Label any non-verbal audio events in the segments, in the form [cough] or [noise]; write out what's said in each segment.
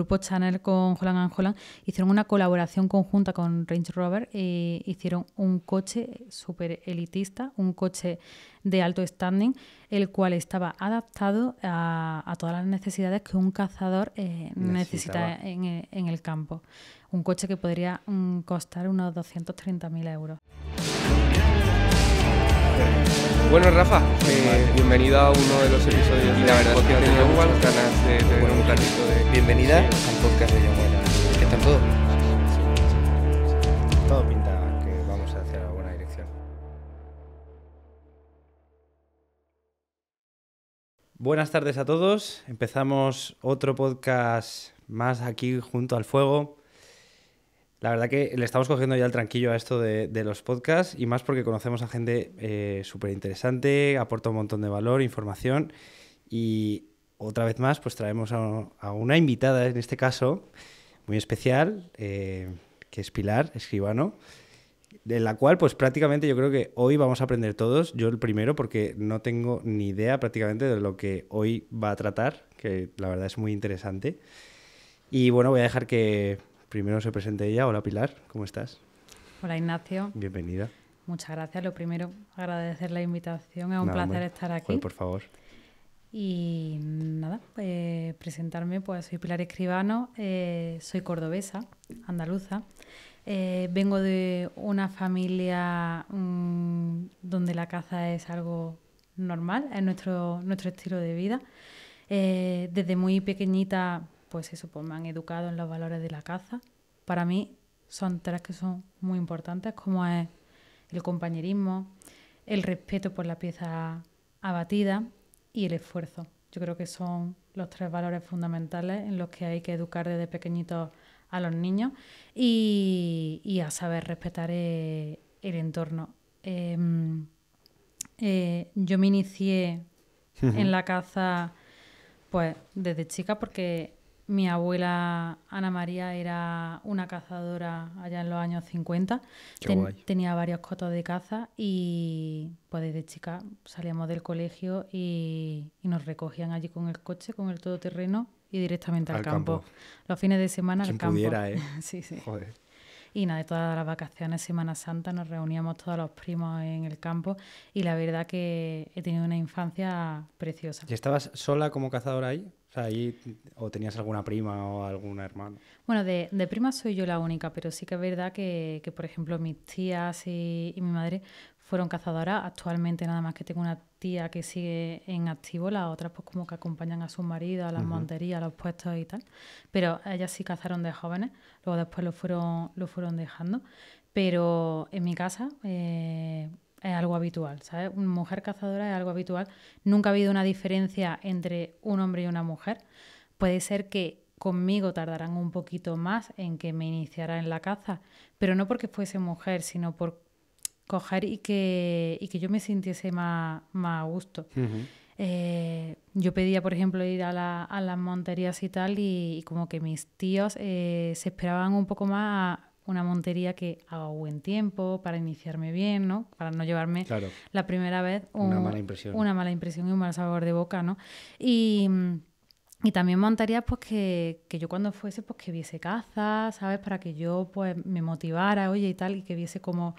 grupo Channel con Holland and hicieron una colaboración conjunta con Range Rover e hicieron un coche súper elitista, un coche de alto standing, el cual estaba adaptado a, todas las necesidades que un cazador eh, necesita en, el campo. Un coche que podría mm, costar unos 230.000 euros. Bueno, Rafa, eh, bienvenido bienvenida a uno de los episodios de la verdad es que de tener bueno, un ratito de... Bienvenida al podcast de John Wayne. todo? Todo pinta que vamos hacia la buena dirección. Buenas tardes a todos. Empezamos otro podcast más aquí junto al fuego. La verdad que le estamos cogiendo ya el tranquillo a esto de, los podcasts y más porque conocemos a gente eh, súper interesante, aporta un montón de valor, información y otra vez más pues traemos a, una invitada en este caso muy especial eh, que es Pilar Escribano de la cual pues prácticamente yo creo que hoy vamos a aprender todos, yo el primero porque no tengo ni idea prácticamente de lo que hoy va a tratar, que la verdad es muy interesante. Y bueno, voy a dejar que primero se presente ella. Hola Pilar, ¿cómo estás? Hola Ignacio. Bienvenida. Muchas gracias. Lo primero, agradecer la invitación. Es un placer estar aquí. por favor. Y nada, eh, presentarme, pues soy Pilar Escribano, eh, soy cordobesa, andaluza. Eh, vengo de una familia mm, donde la caza es algo normal, es nuestro, nuestro estilo de vida. desde muy pequeñita pues eso, pues me han educado en los valores de la caza. Para mí son tres que son muy importantes, como es el compañerismo, el respeto por la pieza abatida y el esfuerzo. Yo creo que son los tres valores fundamentales en los que hay que educar desde pequeñitos a los niños y, a saber respetar eh, el, entorno. Em, eh, yo me inicié en la caza pues desde chica porque mi abuela Ana María era una cazadora allá en los años 50. tenía varios cotos de caza y pues desde chica salíamos del colegio y, nos recogían allí con el coche, con el todoterreno y directamente al, campo. Los fines de semana al campo. Pudiera, ¿eh? [laughs] sí, sí. Joder. Y nada, de todas las vacaciones, Semana Santa, nos reuníamos todos los primos en el campo y la verdad que he tenido una infancia preciosa. ¿Y estabas sola como cazadora ahí? O sea, o tenías alguna prima o alguna hermana. Bueno, de, de prima soy yo la única, pero sí que es verdad que, que por ejemplo, mis tías y, mi madre fueron cazadoras. Actualmente nada más que tengo una tía que sigue en activo, las otras pues como que acompañan a su marido, a las monterías, a los puestos y tal. Pero ellas sí cazaron de jóvenes, luego después lo fueron, lo fueron dejando. Pero en mi casa... Eh, es algo habitual, ¿sabes? mujer cazadora es algo habitual. Nunca ha habido una diferencia entre un hombre y una mujer. Puede ser que conmigo tardarán un poquito más en que me iniciara en la caza, pero no porque fuese mujer, sino por coger y que, que yo me sintiese más, a gusto. Eh, yo pedía, por ejemplo, ir a, la, a las monterías y tal, y, como que mis tíos eh, se esperaban un poco más una montería que haga buen tiempo, para iniciarme bien, ¿no? Para no llevarme la primera vez una, mala impresión. una mala impresión y un mal sabor de boca, ¿no? Y, mm, también montaría pues que, yo cuando fuese pues que viese caza, ¿sabes? Para que yo pues me motivara, oye, y tal, y que viese cómo,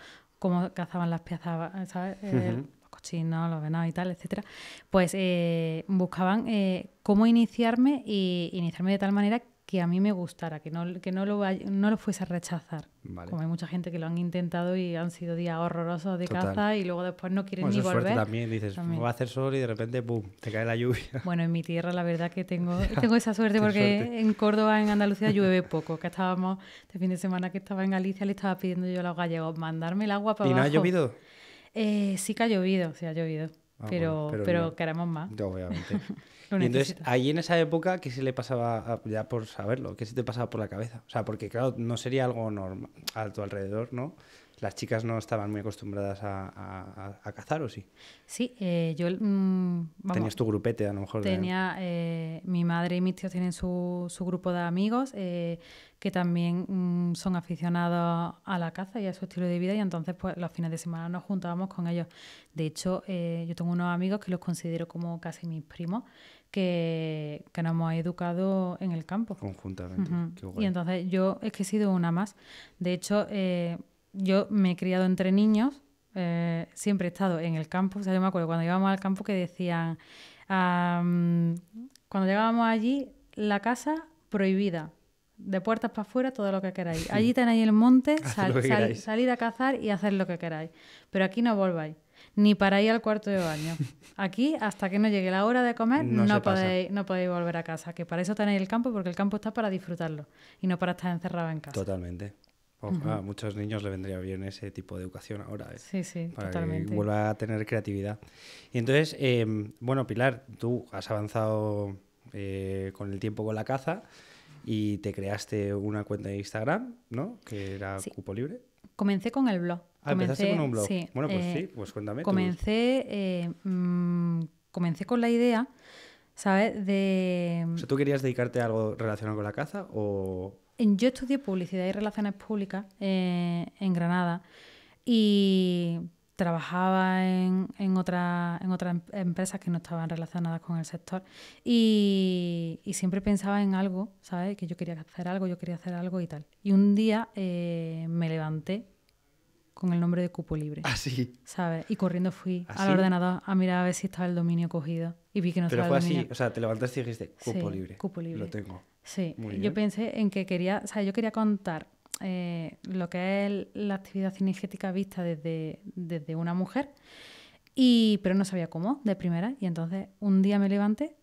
cazaban las piezas, ¿sabes? Eh, los cochinos, los venados y tal, etcétera, pues eh, buscaban eh, cómo iniciarme y iniciarme de tal manera que a mí me gustara, que no, que no, lo, no lo fuese a rechazar. Como hay mucha gente que lo han intentado y han sido días horrorosos de caza y luego después no quieren ni volver. también dices, va a hacer sol y de repente, ¡pum!, te cae la lluvia. [laughs] Bueno, en mi tierra la verdad que tengo, [laughs] tengo esa suerte porque en Córdoba, en Andalucía, llueve poco. Que estábamos, este fin de semana que estaba en Galicia, le estaba pidiendo yo a los gallegos mandarme el agua para ¿Y no ha llovido? Eh, sí que ha llovido, sí ha llovido. Ah, pero, pero, queremos más. obviamente. [laughs] entonces, ahí en esa época, ¿qué se le pasaba, ya por saberlo, qué se te pasaba por la cabeza? O sea, porque claro, no sería algo normal a tu alrededor, ¿no? Las chicas no estaban muy acostumbradas a, cazar, ¿o sí? Sí, eh, yo... Mm, Tenías tu grupete, a lo mejor. Tenía... Eh, mi madre y mis tíos tienen su, su grupo de amigos eh, que también mm, son aficionados a la caza y a su estilo de vida y entonces pues los fines de semana nos juntábamos con ellos. De hecho, yo tengo unos amigos que los considero como casi mis primos que, que nos hemos educado en el campo. Conjuntamente. Y entonces yo es que he sido una más. De hecho, eh, yo me he criado entre niños, eh, siempre he estado en el campo. O sea, yo me acuerdo cuando íbamos al campo que decían, cuando llegábamos allí, la casa prohibida de puertas para afuera, todo lo que queráis. [laughs] Allí tenéis el monte, salir a cazar y hacer lo que queráis. Pero aquí no volváis ni para ir al cuarto de baño. Aquí, hasta que no llegue la hora de comer, no, podéis, no podéis volver a casa. Que para eso tenéis el campo, porque el campo está para disfrutarlo y no para estar encerrado en casa. Totalmente. Ojalá A muchos niños le vendría bien ese tipo de educación ahora. ¿eh? Sí, sí, para que vuelva a tener creatividad. Y entonces, eh, bueno, Pilar, tú has avanzado eh, con el tiempo con la caza y te creaste una cuenta de Instagram, ¿no? Que era Cupo Libre. Comencé con el blog Ah, comencé, con un blog. bueno, pues eh, sí, pues cuéntame. Comencé, eh, mm, comencé con la idea, ¿sabes? De... O ¿tú querías dedicarte a algo relacionado con la caza o...? Yo estudié publicidad y relaciones públicas eh, en Granada y trabajaba en, en, otra, en otras em, empresas que no estaban relacionadas con el sector y, siempre pensaba en algo, ¿sabes? Que yo quería hacer algo, yo quería hacer algo y tal. Y un día me levanté con el nombre de cupo libre. Ah, ¿Sabes? Y corriendo fui ¿Ah, al ordenador a mirar a ver si estaba el dominio cogido. Y vi que no estaba el dominio. así, o sea, te levantaste y dijiste, cupo sí, libre. Cupo libre. Lo tengo. Sí, yo pensé en que quería, o sea, yo quería contar eh, lo que es la actividad cinegética vista desde, desde una mujer. Y, pero no sabía cómo, de primera. Y entonces un día me levanté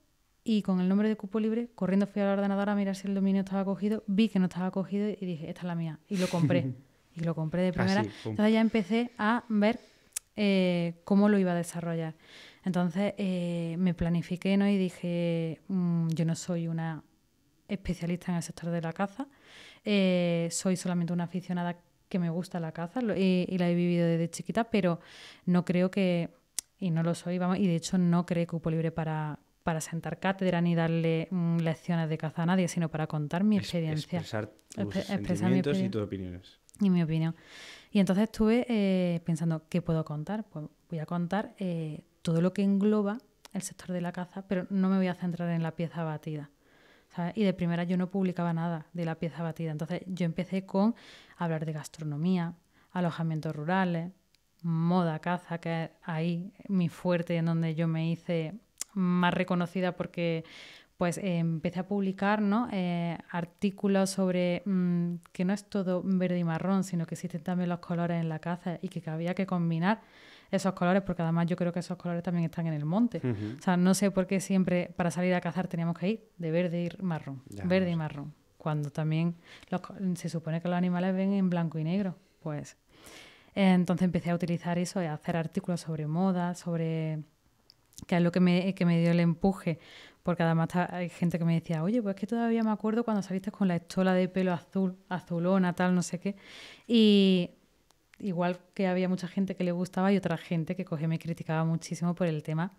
y con el nombre de cupo libre, corriendo fui al ordenador a mirar si el dominio estaba cogido, vi que no estaba cogido y dije, esta es la mía. Y lo compré. [laughs] y lo compré de ah, primera. Entonces ya empecé a ver eh, cómo lo iba a desarrollar. Entonces eh, me planifiqué ¿no? y dije, mm, yo no soy una especialista en el sector de la caza, eh, soy solamente una aficionada que me gusta la caza y, la he vivido desde chiquita, pero no creo que, y no lo soy, y de hecho no que cupo libre para, para sentar cátedra ni darle mm, lecciones de caza a nadie, sino para contar mi experiencia. Expresar tus y tus opiniones y mi opinión. Y entonces estuve eh, pensando, ¿qué puedo contar? Pues voy a contar eh, todo lo que engloba el sector de la caza, pero no me voy a centrar en la pieza batida. Y de primera yo no publicaba nada de la pieza batida. Entonces yo empecé con hablar de gastronomía, alojamientos rurales, moda caza, que es ahí mi fuerte, en donde yo me hice más reconocida porque pues empecé a publicar ¿no? Eh, artículos sobre mm, que no es todo verde y marrón, sino que existen también los colores en la caza y que había que combinar esos colores, porque además yo creo que esos colores también están en el monte. O sea, no sé por qué siempre para salir a cazar teníamos que ir de verde y marrón, verde y marrón, cuando también se supone que los animales ven en blanco y negro, pues. entonces empecé a utilizar eso, a hacer artículos sobre moda, sobre que es lo que me, que me dio el empuje porque además hay gente que me decía, oye, pues es que todavía me acuerdo cuando saliste con la estola de pelo azul, azulona, tal, no sé qué. Y igual que había mucha gente que le gustaba y otra gente que cogía me criticaba muchísimo por el tema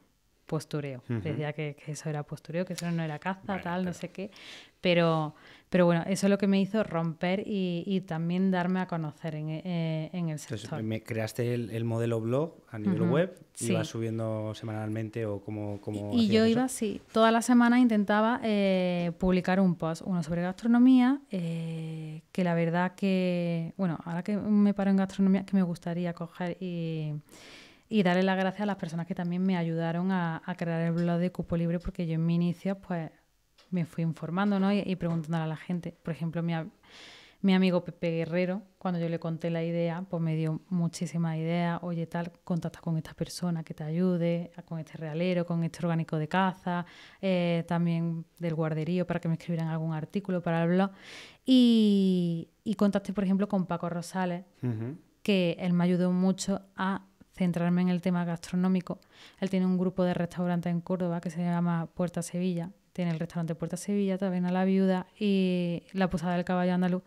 postureo. Decía que, eso era postureo, que eso no era caza, tal, no sé qué. Pero, pero bueno, eso es lo que me hizo romper y, también darme a conocer en, eh, el sector. Entonces, me creaste el, modelo blog a nivel web, y ibas subiendo semanalmente o como... como y, yo iba, sí, Toda la semana intentaba eh, publicar un post, uno sobre gastronomía, eh, que la verdad que, bueno, ahora que me paro en gastronomía, que me gustaría coger y y darle las gracias a las personas que también me ayudaron a, crear el blog de Cupo Libre, porque yo en mi inicio pues me fui informando y, y preguntándole a la gente. Por ejemplo, mi, amigo Pepe Guerrero, cuando yo le conté la idea, pues me dio muchísima idea Oye, tal, contacta con esta persona que te ayude, con este realero, con este orgánico de caza, eh, también del guarderío para que me escribieran algún artículo para el blog. Y, contacté, por ejemplo, con Paco Rosales, que él me ayudó mucho a centrarme en el tema gastronómico. Él tiene un grupo de restaurantes en Córdoba que se llama Puerta Sevilla. Tiene el restaurante Puerta Sevilla, también a La Viuda y la Posada del Caballo Andaluz.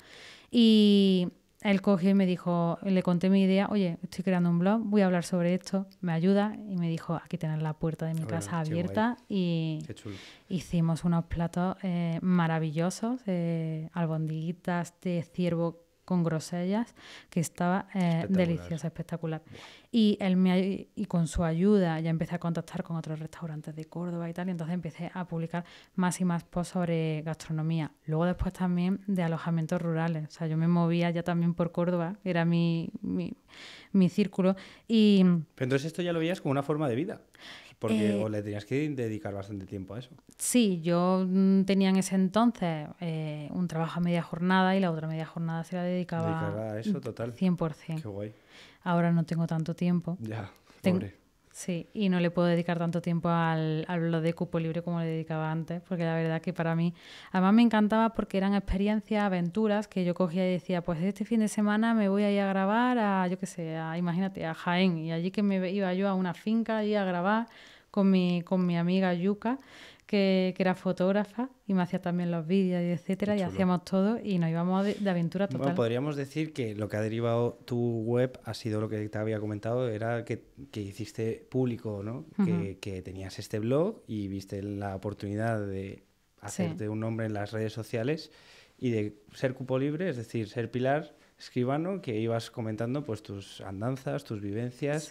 Y él cogió y me dijo, le conté mi idea, oye, estoy creando un blog, voy a hablar sobre esto, me ayuda y me dijo, aquí tenés la puerta de mi casa abierta y hicimos unos platos eh, maravillosos, eh, de ciervo con grosellas, que estaba eh, deliciosa, espectacular. Y, él me, y con su ayuda ya empecé a contactar con otros restaurantes de Córdoba y tal, y entonces empecé a publicar más y más posts sobre gastronomía. Luego después también de alojamientos rurales, o sea, yo me movía ya también por Córdoba, era mi, mi, círculo. Y... entonces esto ya lo veías como una forma de vida. Porque eh, o le tenías que dedicar bastante tiempo a eso. Sí, yo mm, tenía en ese entonces eh, un trabajo a media jornada y la otra media jornada se la dedicaba, a eso total. 100%. Qué guay. Ahora no tengo tanto tiempo. Ya, pobre. Sí, y no le puedo dedicar tanto tiempo al, al de cupo libre como le dedicaba antes, porque la verdad que para mí, además me encantaba porque eran experiencias, aventuras que yo cogía y decía, pues este fin de semana me voy a ir a grabar a, yo qué sé, a, imagínate, a Jaén, y allí que me iba yo a una finca y a grabar con mi, con mi amiga Yuka, que, era fotógrafa y me hacía también los vídeos, y etcétera, y hacíamos todo y nos íbamos de, aventura total. podríamos decir que lo que ha derivado tu web ha sido lo que te había comentado, era que, hiciste público, ¿no? que, tenías este blog y viste la oportunidad de hacerte un nombre en las redes sociales y de ser cupo libre, es decir, ser pilar escribano que ibas comentando pues tus andanzas, tus vivencias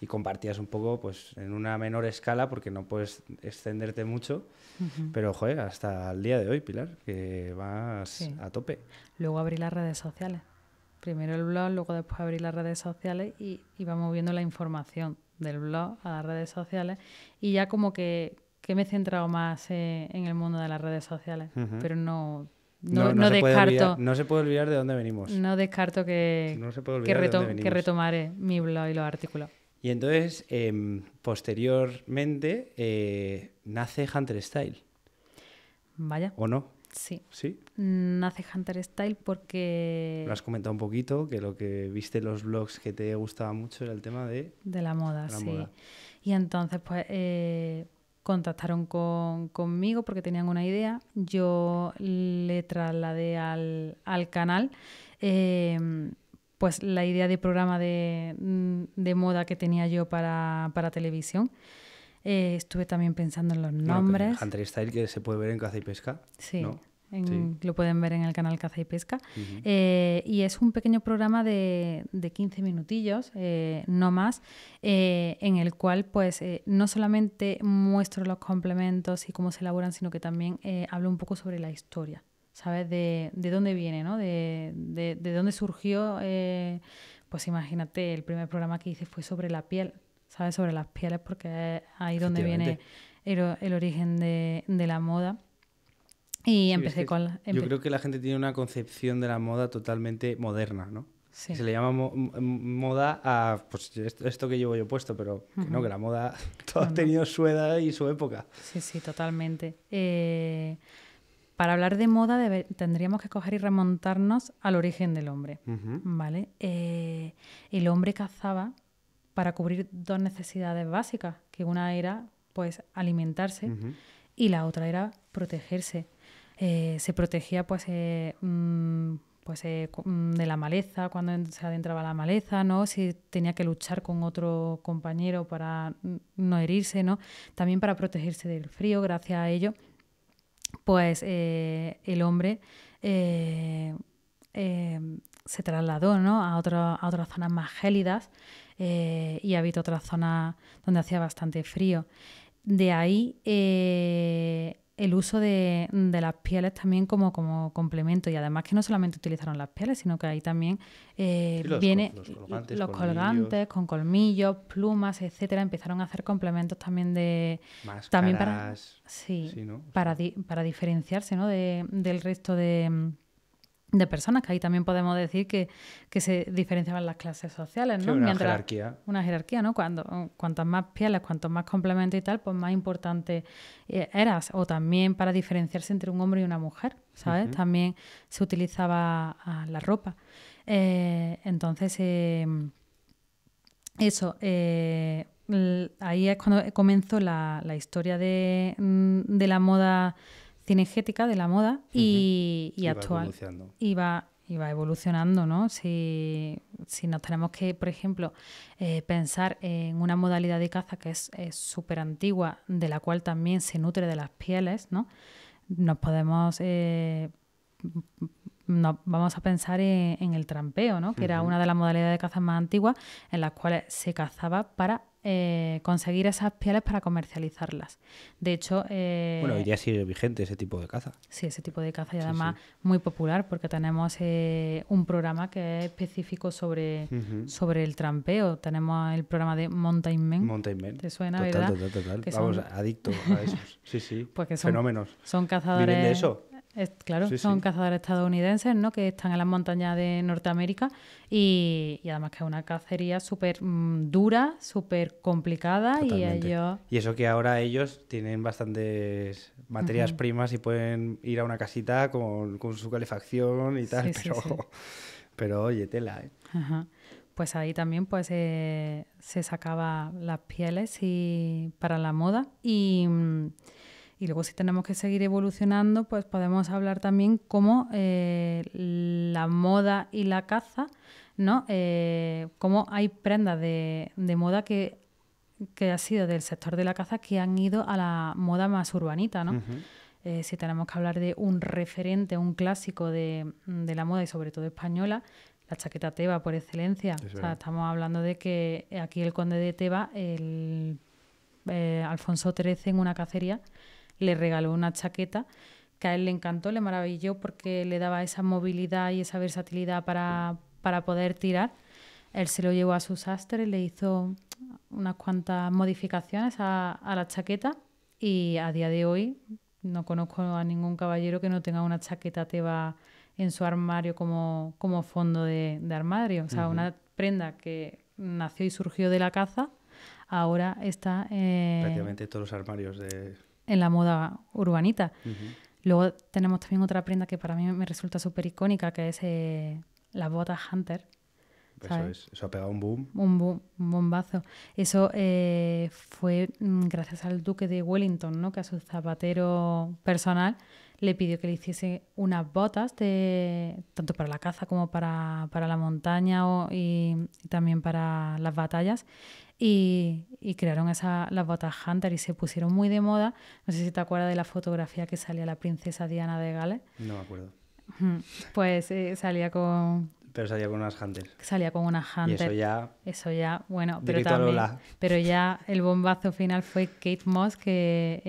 y compartías un poco pues en una menor escala porque no puedes extenderte mucho, pero joder, hasta el día de hoy, Pilar, que vas a tope. Luego abrí las redes sociales. Primero el blog, luego después abrí las redes sociales y iba moviendo la información del blog a las redes sociales y ya como que, me he centrado más eh, en el mundo de las redes sociales, pero no no, descarto. no se puede olvidar de dónde venimos. No descarto que, que, retomaré mi blog y los artículos. Y entonces, em, posteriormente, eh, nace Hunter Style. Vaya. ¿O no? Sí. ¿Sí? Nace Hunter Style porque... Lo has comentado un poquito, que lo que viste en los blogs que te gustaba mucho era el tema de... De la moda, sí. Y entonces, pues, eh, contactaron conmigo porque tenían una idea. Yo le trasladé al, canal em, pues la idea de programa de, mm, moda que tenía yo para, televisión. Eh, estuve también pensando en los nombres. Bueno, Style que se puede ver en Caza y Pesca. Sí lo pueden ver en el canal Caza y Pesca. Eh, y es un pequeño programa de, de 15 minutillos, eh, no más, eh, en el cual pues no solamente muestro los complementos y cómo se elaboran, sino que también hablo un poco sobre la historia, ¿sabes? De, de dónde viene, ¿no? De, dónde surgió, pues imagínate, el primer programa que hice fue sobre la piel, ¿sabes? Sobre las pieles, porque es ahí donde viene el, el origen de la moda. Y empecé con... yo creo que la gente tiene una concepción de la moda totalmente moderna, ¿no? Se le llama moda a pues, esto, que llevo yo puesto, pero que no, que la moda [laughs] todo ha tenido su edad y su época. Sí, sí, totalmente. Eh, para hablar de moda tendríamos que coger y remontarnos al origen del hombre, ¿vale? Eh, el hombre cazaba para cubrir dos necesidades básicas, que una era pues alimentarse y la otra era protegerse. Eh, se protegía pues, eh, mm, pues, eh, mm, de la maleza, cuando se adentraba la maleza, ¿no? si tenía que luchar con otro compañero para no herirse, ¿no? también para protegerse del frío, gracias a ello, pues el hombre se trasladó ¿no? a, a otras zonas más gélidas y habitó otra zona donde hacía bastante frío. De ahí el uso de, las pieles también como, como complemento y además que no solamente utilizaron las pieles, sino que ahí también eh, viene los colgantes, con colmillos, plumas, etcétera, empezaron a hacer complementos también de también para para, para diferenciarse ¿no? de, del resto de de personas, que ahí también podemos decir que, se diferenciaban las clases sociales, ¿no? una jerarquía. Una jerarquía, ¿no? Cuando, cuantas más pieles, cuantos más complementos y tal, pues más importante eh, eras. O también para diferenciarse entre un hombre y una mujer, ¿sabes? También se utilizaba la ropa. Eh, entonces, eh, eso, ahí es cuando comenzó la, historia de, mm, de la moda cinegética de la moda y, actual. Y va, evolucionando, ¿no? Si, nos tenemos que, por ejemplo, eh, pensar en una modalidad de caza que es súper antigua, de la cual también se nutre de las pieles, ¿no? Nos podemos... Eh, vamos a pensar en, el trampeo, ¿no? que era una de las modalidades de caza más antiguas en las cuales se cazaba para eh, conseguir esas pieles para comercializarlas. De hecho... Eh, bueno, hoy día sigue vigente ese tipo de caza. Sí, ese tipo de caza y además muy popular porque tenemos eh, un programa que es específico sobre, sobre el trampeo. Tenemos el programa de Mountain Men. Mountain Men. ¿Te suena, verdad? Vamos, adictos a esos. Sí, sí. [laughs] Pues Fenómenos. Son cazadores... de eso? claro, son cazadores estadounidenses, ¿no? Que están en las montañas de Norteamérica y, además que es una cacería súper mm, dura, súper complicada y ellos... Y eso que ahora ellos tienen bastantes materias primas y pueden ir a una casita con, su calefacción y tal, [laughs] pero... oye, tela, ¿eh? pues ahí también pues eh, se sacaba las pieles y para la moda y mm, y luego si tenemos que seguir evolucionando, pues podemos hablar también cómo eh, la moda y la caza, ¿no? Eh, cómo hay prendas de, de moda que, que ha sido del sector de la caza que han ido a la moda más urbanita, ¿no? Eh, si tenemos que hablar de un referente, un clásico de, de, la moda y sobre todo española, la chaqueta Teba por excelencia. estamos hablando de que aquí el conde de Teba, el Alfonso XIII en una cacería, le regaló una chaqueta que a él le encantó, le maravilló porque le daba esa movilidad y esa versatilidad para, poder tirar. Él se lo llevó a sus sastre, le hizo unas cuantas modificaciones a, la chaqueta y a día de hoy no conozco a ningún caballero que no tenga una chaqueta teva en su armario como, como fondo de, armario. O sea, una prenda que nació y surgió de la caza, ahora está... Eh... Prácticamente todos los armarios de en la moda urbanita. Luego tenemos también otra prenda que para mí me resulta súper icónica, que es eh, las botas Hunter. Eso, es, eso ha pegado un boom. Un, boom, un bombazo. Eso eh, fue mm, gracias al duque de Wellington, ¿no? que a su zapatero personal le pidió que le hiciese unas botas de, tanto para la caza como para, la montaña y, también para las batallas. Y, crearon esa, las botas Hunter y se pusieron muy de moda. No sé si te acuerdas de la fotografía que salía la princesa Diana de Gales. No me acuerdo. Pues eh, salía con, pero salía con unas handles Salía con unas handles eso ya. Eso ya, bueno, pero también. Pero ya el bombazo final fue Kate Moss, que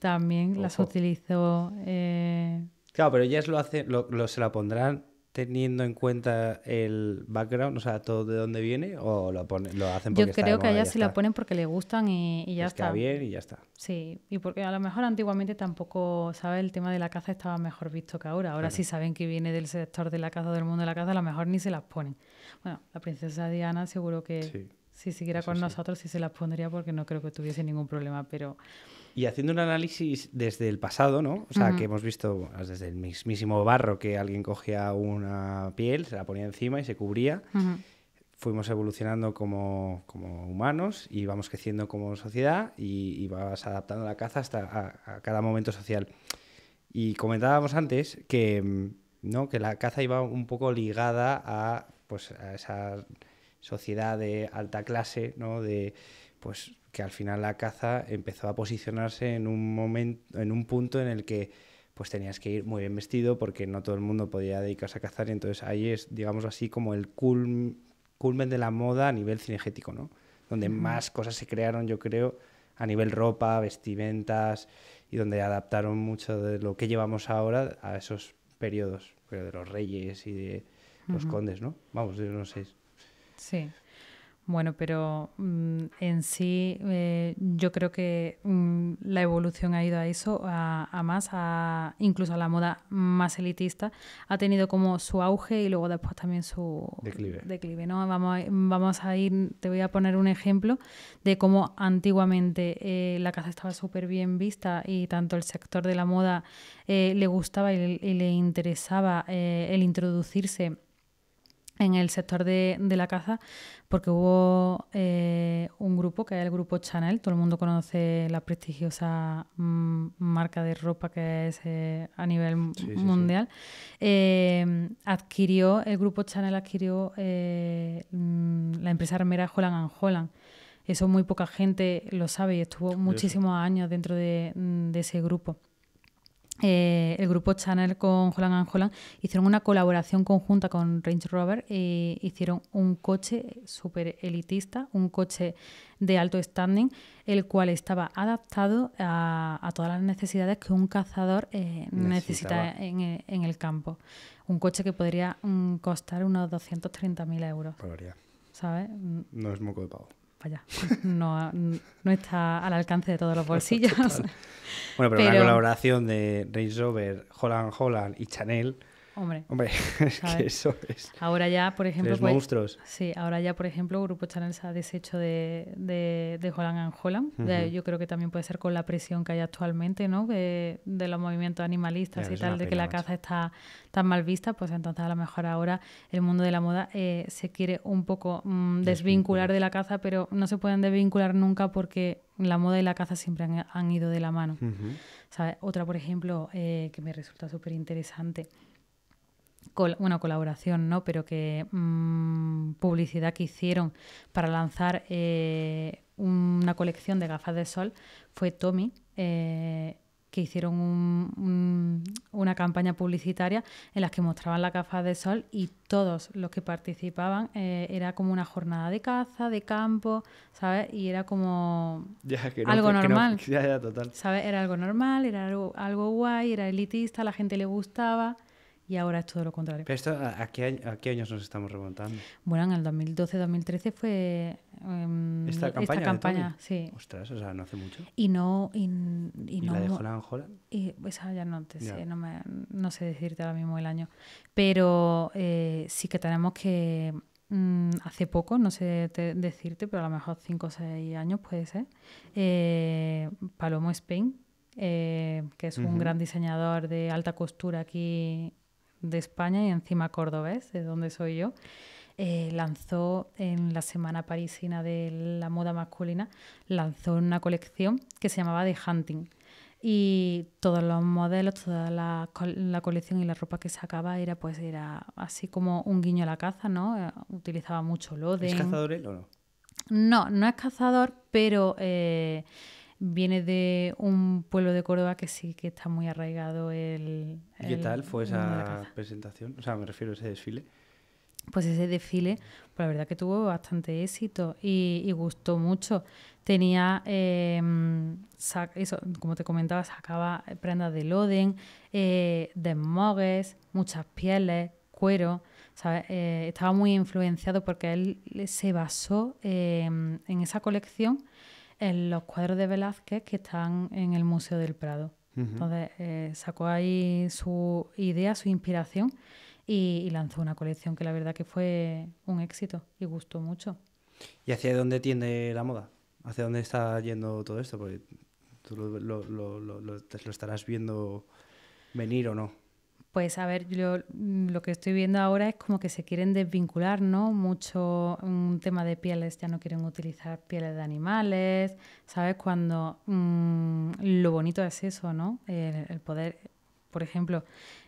también, las utilizó. Eh, claro, pero ya lo lo, se la pondrán teniendo en cuenta el background, o sea, todo de dónde viene, o lo, ponen, lo hacen porque Yo creo que allá se la ponen porque le gustan y, ya está. Pues está bien y ya está. Sí, y porque a lo mejor antiguamente tampoco, ¿sabes? El tema de la caza estaba mejor visto que ahora. Ahora sí saben que viene del sector de la caza, del mundo de la caza, a lo mejor ni se las ponen. Bueno, la princesa Diana seguro que si siguiera con nosotros sí se las pondría porque no creo que tuviese ningún problema, pero... Y haciendo un análisis desde el pasado, ¿no? O sea, que hemos visto pues, desde el mismísimo barro que alguien cogía una piel, se la ponía encima y se cubría. Fuimos evolucionando como, como, humanos y vamos creciendo como sociedad y, vas adaptando la caza hasta a, a, cada momento social. Y comentábamos antes que, mm, ¿no? que la caza iba un poco ligada a, pues, a esa sociedad de alta clase, ¿no? de pues que al final la caza empezó a posicionarse en un momento, en un punto en el que pues tenías que ir muy bien vestido porque no todo el mundo podía dedicarse a cazar y entonces ahí es, digamos así, como el culmen de la moda a nivel cinegético, ¿no? Donde más cosas se crearon, yo creo, a nivel ropa, vestimentas y donde adaptaron mucho de lo que llevamos ahora a esos periodos, pero de los reyes y de los condes, ¿no? Vamos, yo no sé Sí. Bueno, pero mm, en sí eh, yo creo que mm, la evolución ha ido a eso, a, más, a, incluso a la moda más elitista. Ha tenido como su auge y luego después también su declive. ¿no? vamos, a, vamos a ir, te voy a poner un ejemplo de cómo antiguamente eh, la casa estaba súper bien vista y tanto el sector de la moda eh, le gustaba y, y le interesaba el introducirse en el sector de, la caza, porque hubo eh, un grupo que es el grupo Chanel, todo el mundo conoce la prestigiosa mm, marca de ropa que es eh, a nivel mundial, eh, adquirió, el grupo Chanel adquirió mm, la empresa armera Holland Holland. Eso muy poca gente lo sabe y estuvo muchísimos años dentro de ese grupo. Eh, el grupo Channel con Holland Holland hicieron una colaboración conjunta con Range Rover e hicieron un coche súper elitista, un coche de alto standing, el cual estaba adaptado a, todas las necesidades que un cazador eh, necesita en, el campo. Un coche que podría mm, costar unos 230.000 euros. Pues ¿Sabes? No es muy de vaya, no, no está al alcance de todos los bolsillos. bueno, pero, pero, colaboración de Range Rover, Holland Holland y Chanel Hombre, Hombre [laughs] que eso es. Ahora ya, por ejemplo. Los pues, monstruos. Sí, ahora ya, por ejemplo, Grupo Channel se ha deshecho de, de, de Holland and Holland. yo creo que también puede ser con la presión que hay actualmente, ¿no? De, de los movimientos animalistas y tal, de que la caza está tan mal vista. Pues entonces, a lo mejor ahora el mundo de la moda eh, se quiere un poco mm, desvincular de la caza, pero no se pueden desvincular nunca porque la moda y la caza siempre han, han ido de la mano. Otra, por ejemplo, eh, que me resulta súper interesante una colaboración, ¿no? Pero que mm, publicidad que hicieron para lanzar eh, una colección de gafas de sol fue Tommy. Eh, que hicieron una campaña publicitaria en las que mostraban la gafas de sol y todos los que participaban eh, era como una jornada de caza, de campo, ¿sabes? Y era como algo normal. [laughs] ¿Sabes? Era algo normal, era algo, algo guay, era elitista, la gente le gustaba y ahora es todo lo contrario. ¿Pero esto a, qué, años nos estamos remontando? Bueno, en el 2012-2013 fue em, esta campaña. Esta campaña sí. Ostras, o sea, no hace mucho. Y no... ¿Y, y, no, la de Y, pues, ah, ya no, te Sé, no, sé decirte ahora mismo el año. Pero eh, sí que tenemos que... Mm, hace poco, no sé decirte, pero a lo mejor 5 o 6 años puede ser, eh, Palomo Spain, eh, que es un gran diseñador de alta costura aquí de España y encima cordobés, de donde soy yo, eh, lanzó en la Semana Parisina de la Moda Masculina, lanzó una colección que se llamaba The Hunting. Y todos los modelos, toda la, colección y la ropa que sacaba era pues era así como un guiño a la caza, ¿no? Eh, utilizaba mucho loden. ¿Es cazador o no? No, no es cazador, pero... Eh, viene de un pueblo de Córdoba que sí que está muy arraigado el... ¿Qué tal fue esa presentación? O sea, me refiero a ese desfile. Pues ese desfile, pues la verdad que tuvo bastante éxito y, gustó mucho. Tenía, em, eso, como te comentaba, sacaba prendas de loden, eh, desmogues, muchas pieles, cuero. Eh, estaba muy influenciado porque él se basó em, en esa colección en los cuadros de Velázquez que están en el Museo del Prado. Entonces eh, sacó ahí su idea, su inspiración y, lanzó una colección que la verdad que fue un éxito y gustó mucho. ¿Y hacia dónde tiende la moda? ¿Hacia dónde está yendo todo esto? Porque tú lo, lo, lo estarás viendo venir o no pues a ver, yo mm, lo que estoy viendo ahora es como que se quieren desvincular, ¿no? Mucho un tema de pieles, ya no quieren utilizar pieles de animales, ¿sabes? Cuando mm, lo bonito es eso, ¿no? El, poder, por ejemplo,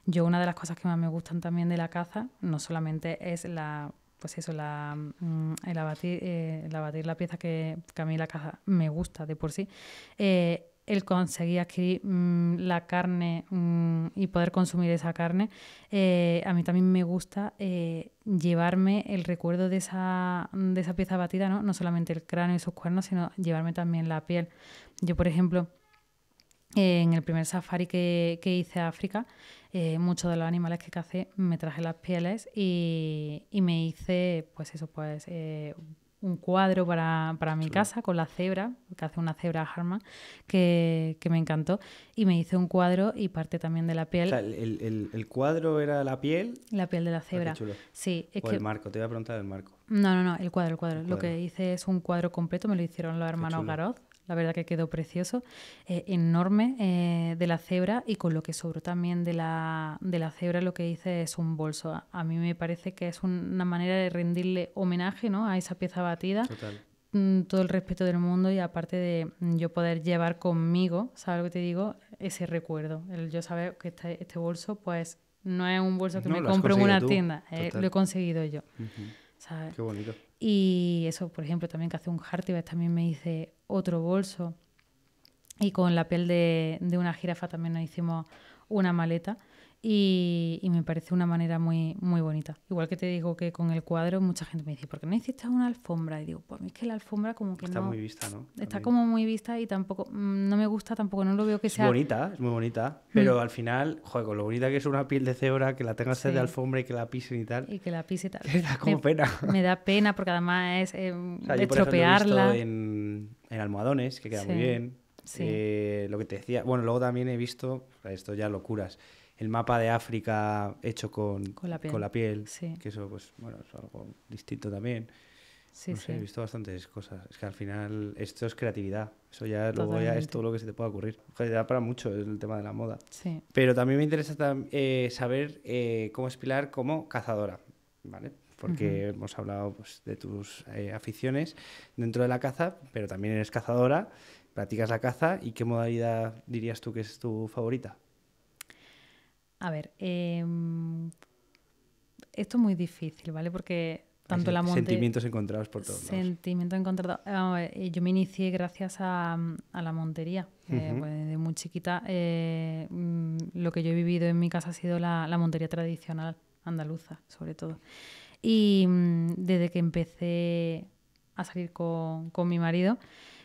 yo una de las cosas que más me gustan también de la caza, no solamente es la, pues eso, la, mm, el, abatir, eh, el abatir la pieza que, que, a mí la caza me gusta de por sí, eh, el conseguir adquirir mm, la carne mm, y poder consumir esa carne, eh, a mí también me gusta eh, llevarme el recuerdo de esa, pieza batida, ¿no? no solamente el cráneo y sus cuernos, sino llevarme también la piel. Yo, por ejemplo, eh, en el primer safari que, hice a África, muchos de los animales que cacé me traje las pieles y, me hice, pues eso, pues un cuadro para, para mi casa con la cebra, que hace una cebra Harma, que, que, me encantó. Y me hice un cuadro y parte también de la piel. O sea, el, cuadro era la piel. La piel de la ah, cebra. Sí, o el marco, te iba a preguntar el marco. No, no, no, el cuadro, el cuadro, el cuadro. Lo que hice es un cuadro completo, me lo hicieron los hermanos Garoz, la verdad que quedó precioso, eh, enorme eh, de la cebra y con lo que sobró también de la, cebra lo que hice es un bolso. A, mí me parece que es una manera de rendirle homenaje ¿no? a esa pieza batida. Total. Mm, todo el respeto del mundo y aparte de mm, yo poder llevar conmigo, ¿sabes lo que te digo? Ese recuerdo. yo saber que este, este, bolso, pues no es un bolso que me compro en una tienda, eh, lo he conseguido yo. Qué bonito. Y eso, por ejemplo, también que hace un Hartivas también me dice otro bolso. Y con la piel de, una jirafa también nos hicimos una maleta. Y, me parece una manera muy, muy bonita. Igual que te digo que con el cuadro mucha gente me dice, ¿por qué no hiciste una alfombra? Y digo, pues es que la alfombra como que... Está muy vista, ¿no? Está como muy vista y tampoco, mm, no me gusta, tampoco no lo veo que sea... Es bonita, es muy bonita, pero mm. al final, joder, lo bonita que es una piel de cebra, que la tengas de alfombra y que la pisen y tal. Y que la pisen y Me [laughs] da como pena. Me da pena porque además es eh, estropearla. en, almohadones, que queda muy bien. Sí. Eh, lo que te decía, bueno, luego también he visto, esto ya locuras, el mapa de África hecho con, con la piel, que eso pues bueno, es algo distinto también. Sí, he visto bastantes cosas. Es que al final esto es creatividad. Eso ya ya es todo lo que se te pueda ocurrir. O da para mucho el tema de la moda. Pero también me interesa eh, saber eh, cómo es Pilar como cazadora, ¿vale? Porque hemos hablado pues, de tus eh, aficiones dentro de la caza, pero también eres cazadora, practicas la caza. ¿Y qué modalidad dirías tú que es tu favorita? A ver, em, esto es muy difícil, ¿vale? Porque tanto la monte... Sentimientos encontrados por todos Sentimientos encontrados. Eh, eh, yo me inicié gracias a, la montería. Eh, pues, desde muy chiquita mm, lo que yo he vivido en mi casa ha sido la, montería tradicional andaluza, sobre todo. Y mm, desde que empecé a salir con, mi marido,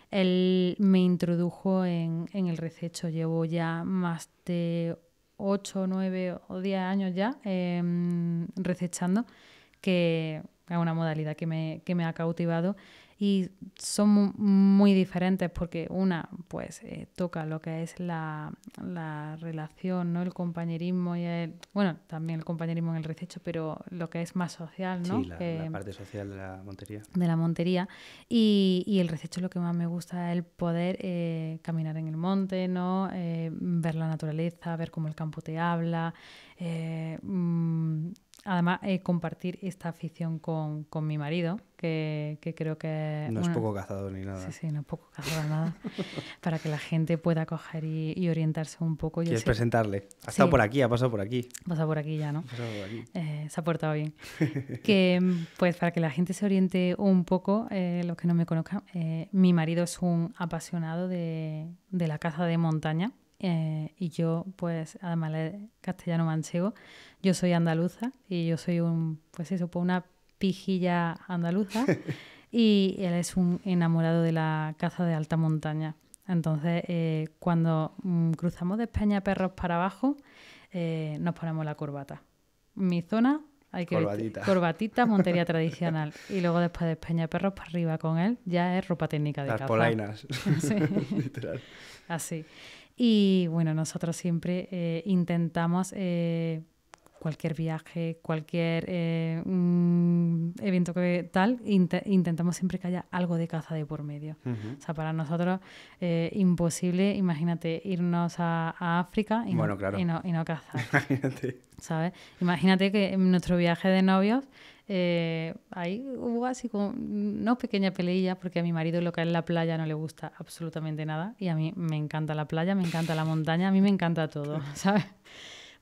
él me introdujo en, en, el rececho. Llevo ya más de 8, 9 o 10 años ya eh, recechando, que es una modalidad que me, que me ha cautivado y son muy diferentes porque una pues eh, toca lo que es la, relación, ¿no? El compañerismo y el, bueno, también el compañerismo en el rececho, pero lo que es más social, ¿no? Sí, la, eh, parte social de la montería. De la montería y, y, el rececho lo que más me gusta es el poder eh, caminar en el monte, ¿no? ver la naturaleza, ver cómo el campo te habla, mm, además eh, compartir esta afición con, mi marido, que, creo que... No es poco cazado ni nada. Sí, sí, no es poco cazador nada. [laughs] para que la gente pueda coger y, orientarse un poco. y Quieres presentarle. Ha estado por aquí, ha pasado por aquí. Ha pasado por aquí ya, ¿no? Ha pasado por eh, se ha portado bien. [laughs] que, pues para que la gente se oriente un poco, eh, los que no me conozcan, mi marido es un apasionado de, de la caza de montaña. Eh, y yo, pues, además de castellano manchego, yo soy andaluza y yo soy un, pues eso, pues una pijilla andaluza. [laughs] y él es un enamorado de la caza de alta montaña. Entonces, eh, cuando mm, cruzamos de España Perros para abajo, eh, nos ponemos la corbata. Mi zona, hay que corbatita, corbatita montería [laughs] tradicional. Y luego después de España Perros para arriba con él, ya es ropa técnica de Las caza. polainas. [laughs] Literal. Así. Y bueno, nosotros siempre eh, intentamos eh, cualquier viaje, cualquier eh, evento que tal, intentamos siempre que haya algo de caza de por medio. O sea, para nosotros eh, imposible, imagínate, irnos a, África y, no, y, no, y, no, cazar. [laughs] imagínate. ¿Sabes? Imagínate que en nuestro viaje de novios eh, ahí hubo así como no pequeña peleilla porque a mi marido lo que es la playa no le gusta absolutamente nada y a mí me encanta la playa, me encanta la montaña, a mí me encanta todo, [laughs] ¿sabes?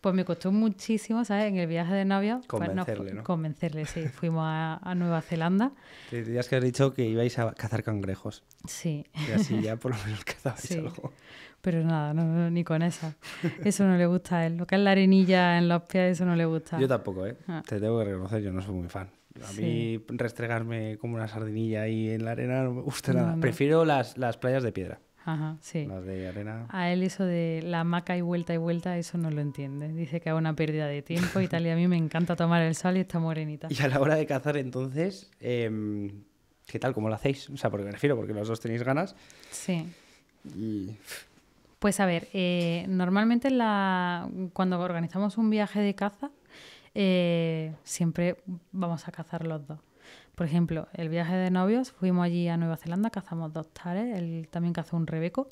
Pues me costó muchísimo, ¿sabes? En el viaje de novia pues, Convencerle, no, Convencerle, sí. Fuimos a, a Nueva Zelanda. Te que has dicho que ibais a cazar cangrejos. Sí. Y así ya por lo menos [laughs] cazabais algo. Pero nada, ni con esa. [laughs] Eso no le gusta a él. Lo que es la arenilla en los pies, eso no le gusta. Yo tampoco, ¿eh? Ah. Te tengo que reconocer, yo no soy muy fan. A mí restregarme como una sardinilla ahí en la arena no me gusta nada. Prefiero las, las playas de piedra. Ajá, sí. Las de arena. A él eso de la hamaca y vuelta y vuelta, eso no lo entiende. Dice que es una pérdida de tiempo y tal. Y a mí me encanta tomar el sol y está morenita. Y a la hora de cazar, entonces, em, ¿qué tal? ¿Cómo lo hacéis? O sea, porque me refiero, porque los dos tenéis ganas. Sí. Y pues a ver, eh, normalmente la, cuando organizamos un viaje de caza, eh, siempre vamos a cazar los dos. Por ejemplo, el viaje de novios, fuimos allí a Nueva Zelanda, cazamos dos tares, él también cazó un rebeco.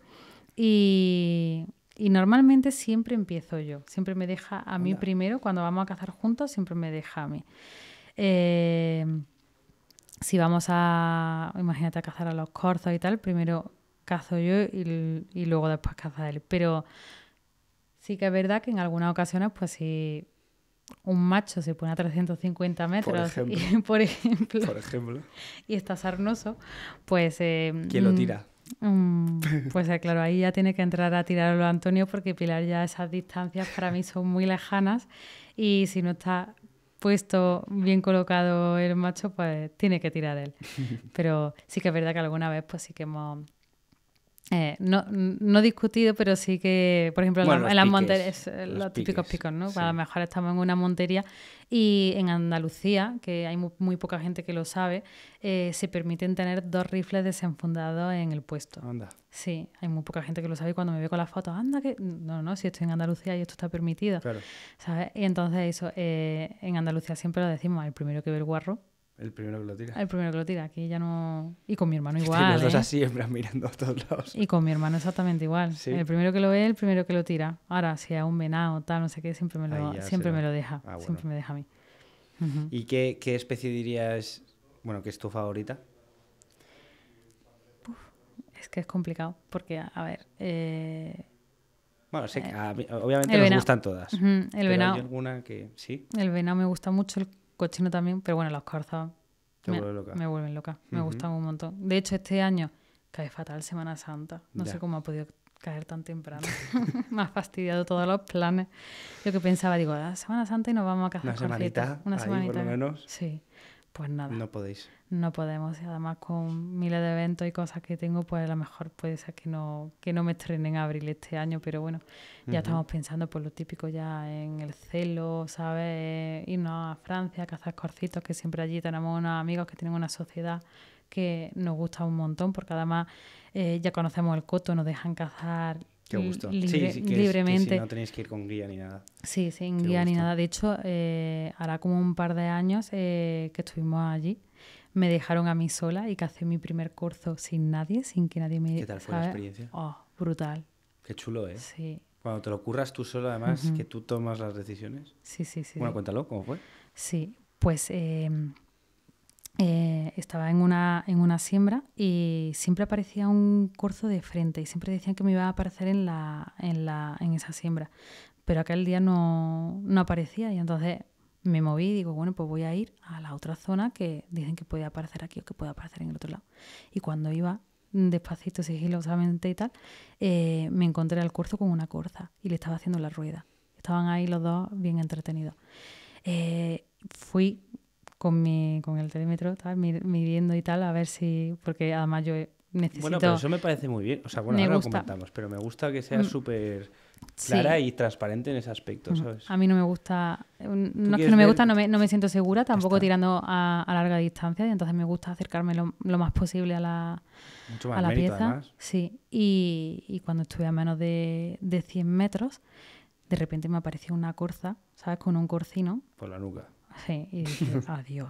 Y, normalmente siempre empiezo yo, siempre me deja a mí primero, cuando vamos a cazar juntos, siempre me deja a mí. Eh, si vamos a, imagínate, a cazar a los corzos y tal, primero cazo yo y, luego después caza él. Pero sí que es verdad que en algunas ocasiones, pues si un macho se pone a 350 metros, [laughs] por ejemplo, y, por ejemplo, [laughs] y está sarnoso, pues... Eh, ¿Quién lo mm, tira? Mm, pues eh, claro, ahí ya tiene que entrar a tirarlo Antonio porque Pilar ya esas distancias para mí son muy lejanas y si no está puesto bien colocado el macho, pues tiene que tirar él. [laughs] Pero sí que es verdad que alguna vez pues sí que hemos eh, no, no, discutido, pero sí que, por ejemplo, en las monterías, los, típicos picos, ¿no? A lo mejor estamos en una montería y en Andalucía, que hay muy, poca gente que lo sabe, eh, se permiten tener dos rifles desenfundados en el puesto. Anda. Sí, hay muy poca gente que lo sabe y cuando me ve con las fotos, anda, que no, no, si estoy en Andalucía y esto está permitido. Claro. ¿sabes? Y entonces eso, eh, en Andalucía siempre lo decimos, el primero que ve el guarro el primero que lo tira. El primero que lo tira, aquí ya no. Y con mi hermano [laughs] igual. los dos ¿eh? así, mirando a todos lados. Y con mi hermano exactamente igual. El primero que lo ve, el primero que lo tira. Ahora, si a un venado, tal, no sé qué, siempre me lo, siempre me lo deja. Ah, siempre me deja a mí. ¿Y qué, qué, especie dirías, bueno, que es tu favorita? es que es complicado, porque, a ver. Eh, bueno, sé eh, obviamente nos gustan todas. El venado. Hay alguna que sí. El venado me gusta mucho, el cochino también, pero bueno, las corzas me, me, vuelven loca, me gustan un montón. De hecho, este año cae fatal Semana Santa, no sé cómo ha podido caer tan temprano. [laughs] [laughs] me ha fastidiado todos los planes. Yo que pensaba, digo, ah, Semana Santa y nos vamos a cazar. Una semanita. Una menos. Sí pues nada. No podéis. No podemos. Y además con miles de eventos y cosas que tengo, pues a lo mejor puede ser que no, que no me estrenen en abril este año, pero bueno, ya estamos pensando por lo típico ya en el celo, ¿sabes? Irnos a Francia, a cazar corcitos, que siempre allí tenemos unos amigos que tienen una sociedad que nos gusta un montón, porque además eh, ya conocemos el coto, nos dejan cazar Qué mm, gusto. sí, libremente. no tenéis que ir con guía ni nada. Sí, sin guía ni nada. De hecho, ahora eh, hará como un par de años eh, que estuvimos allí. Me dejaron a mí sola y que hice mi primer curso sin nadie, sin que nadie me... ¿Qué tal fue la experiencia? Oh, brutal. Qué chulo, ¿eh? Sí. Cuando te lo curras tú sola, además, que tú tomas las decisiones. Sí, sí, sí. Bueno, cuéntalo, ¿cómo fue? Sí, pues eh, eh, estaba en una, en una siembra y siempre aparecía un corzo de frente y siempre decían que me iba a aparecer en, la, en, la, en esa siembra. Pero aquel día no, aparecía y entonces me moví y digo, bueno, pues voy a ir a la otra zona que dicen que puede aparecer aquí o que puede aparecer en el otro lado. Y cuando iba despacito, sigilosamente y tal, eh, me encontré al corzo con una corza y le estaba haciendo la rueda. Estaban ahí los dos bien entretenidos. Eh, fui con, mi, con el telémetro, midiendo y tal, a ver si. Porque además yo necesito. Bueno, pero eso me parece muy bien. O sea, bueno, ahora lo comentamos, pero me gusta que sea mm. súper clara y transparente en ese aspecto, mm. ¿sabes? A mí no me gusta. Eh, no es que no me gusta, no me, siento segura, tampoco tirando a, larga distancia, y entonces me gusta acercarme lo, más posible a la, a la pieza. Sí, y, cuando estuve a menos de, de 100 metros de repente me apareció una corza, ¿sabes? Con un corcino. Por la nuca. Sí, y dije, [laughs] adiós.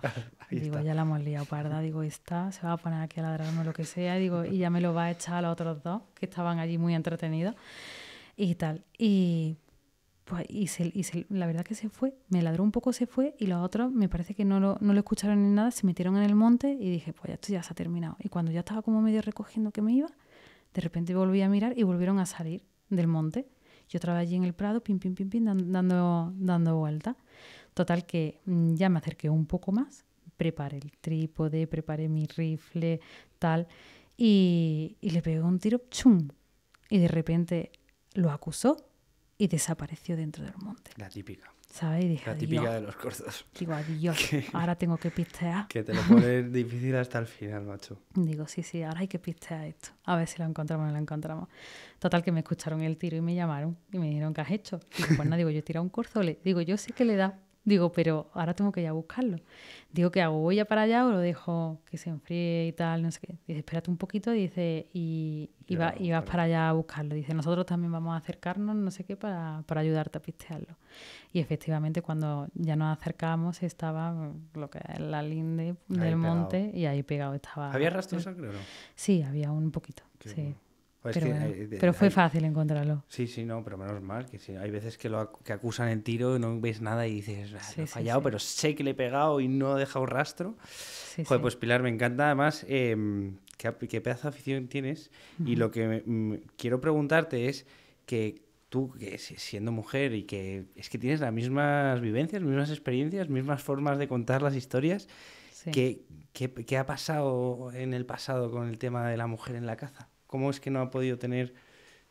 digo, ya la hemos liado parda. Digo, está, se va a poner aquí a ladrarme lo que sea. Digo, y ya me lo va a echar a los otros dos que estaban allí muy entretenidos y tal. Y pues y se, la verdad que se fue, me ladró un poco, se fue y los otros me parece que no lo, no lo escucharon ni nada, se metieron en el monte y dije, pues ya esto ya se ha terminado. Y cuando ya estaba como medio recogiendo que me iba, de repente volví a mirar y volvieron a salir del monte. Yo estaba allí en el prado, pim, pim, pim, pim, dando, dando vuelta Total que mm, ya me acerqué un poco más, preparé el trípode, preparé mi rifle, tal, y, le pegué un tiro, ¡chum! Y de repente lo acusó y desapareció dentro del monte. La típica. ¿Sabes? la típica de los cortos. Digo, adiós, [laughs] ahora tengo que pistear. Que te lo pone difícil hasta el final, macho. Digo, sí, sí, ahora hay que pistear esto. A ver si lo encontramos o no lo encontramos. Total, que me escucharon el tiro y me llamaron y me dijeron, ¿qué has hecho? Y digo, pues nada, digo, yo he tirado un le Digo, yo sé que le da, Digo, pero ahora tengo que ir a buscarlo. Digo, que hago? ¿Voy ya para allá o lo dejo que se enfríe y tal? No sé qué. Dice, espérate un poquito, dice, y, vas para allá a buscarlo. Dice, nosotros también vamos a acercarnos, no sé qué, para, para ayudarte a pistearlo. Y efectivamente, cuando ya nos acercamos, estaba lo que es la linde del monte y ahí pegado estaba. ¿Había rastrosa, creo? Sí, había un poquito. sí. Pues pero, fue fácil encontrarlo. Sí, sí, no, pero menos mal. Que sí, hay veces que lo que acusan el tiro y no ves nada y dices, ah, he fallado, pero sé que le he pegado y no ha dejado rastro. Joder, pues Pilar, me encanta. Además, em, qué, qué, pedazo de afición tienes. Y lo que quiero preguntarte es que tú, que siendo mujer y que es que tienes las mismas vivencias, mismas experiencias, mismas formas de contar las historias, que qué, ha pasado en el pasado con el tema de la mujer en la caza? ¿Cómo es que no ha podido tener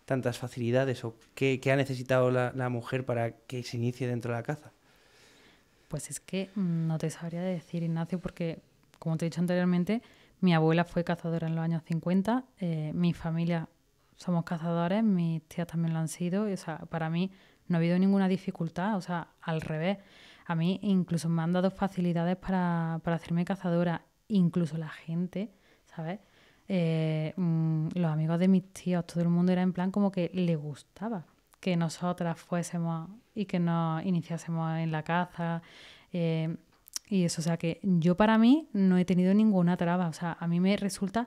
tantas facilidades o qué, ha necesitado la, mujer para que se inicie dentro de la caza? Pues es que no te sabría decir, Ignacio, porque como te he dicho anteriormente, mi abuela fue cazadora en los años 50, eh, mi familia somos cazadores, mis tías también lo han sido, y, o sea, para mí no ha habido ninguna dificultad, o sea, al revés. A mí incluso me han dado facilidades para hacerme cazadora, incluso la gente, ¿sabes? Eh, mm, los amigos de mis tíos, todo el mundo era en plan como que le gustaba que nosotras fuésemos y que nos iniciásemos en la caza. Eh, y eso, o sea que yo para mí no he tenido ninguna traba. O sea, a mí me resulta